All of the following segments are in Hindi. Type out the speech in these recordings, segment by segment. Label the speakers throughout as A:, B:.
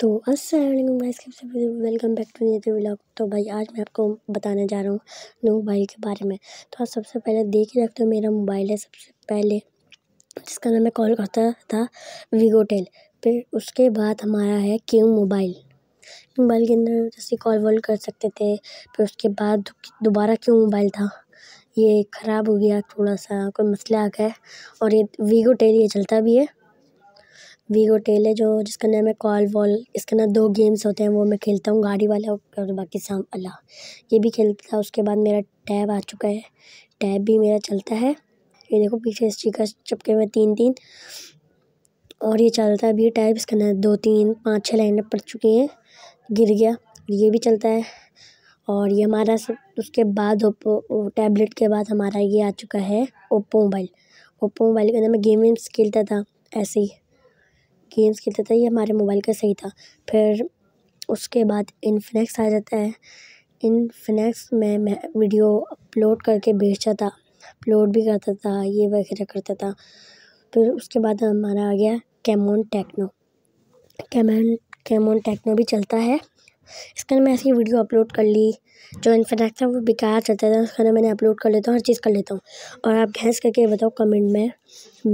A: तो असलम guys welcome back to Niti blog तो भाई आज मैं आपको बताने जा रहा हूँ न्यू मोबाइल के बारे में तो आप सबसे पहले देख ही रखते हो मेरा मोबाइल है सबसे पहले जिसका नाम मैं कॉल करता था वीगोटेल फिर उसके बाद हमारा है क्यू मोबाइल मोबाइल के अंदर जैसे कॉल वॉल कर सकते थे फिर उसके बाद दोबारा क्यों मोबाइल था ये ख़राब हो गया थोड़ा सा कोई मसला आ गया और ये वीवो टेल ये चलता भी है वीगो टेल है जो जिसका नाम है कॉल वॉल इसके नाम दो गेम्स होते हैं वो मैं खेलता हूँ गाड़ी वाला और बाकी साम अल्लाह ये भी खेलता था उसके बाद मेरा टैब आ चुका है टैब भी मेरा चलता है ये देखो पीछे इस चीज़ का चपके हुए तीन तीन और ये चलता है अभी टैब इसके नाम दो तीन पाँच छः लाइनें पड़ चुकी हैं गिर गया ये भी चलता है और ये हमारा उसके बाद ओप्पो टैबलेट के बाद हमारा ये आ चुका है ओप्पो मोबाइल ओप्पो मोबाइल के अंदर मैं गेम वेम्स खेलता था ऐसे ही गेम्स खेलते थे ये हमारे मोबाइल का सही था फिर उसके बाद इन्फिनेक्स आ जाता है इन्फिनेक्स में मैं वीडियो अपलोड करके बेचता था अपलोड भी करता था ये वगैरह करता था फिर उसके बाद हमारा आ गया Camon Tecno Camon Camon Tecno भी चलता है इसके अंदर मैं ऐसी वीडियो अपलोड कर ली जो इनफैक्ट था वो बेकार चलता था उसके अंदर मैंने अपलोड कर लेता हूँ हर चीज़ कर लेता हूँ और आप घेस करके बताओ कमेंट में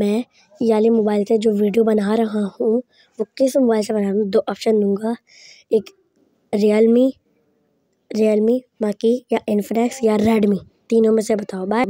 A: मैं ये मोबाइल से जो वीडियो बना रहा हूँ वो किस मोबाइल से बना दो ऑप्शन दूँगा एक रियलमी रियलमी बाकी या इन्फ्रैक्स या रेडमी तीनों में से बताओ बाय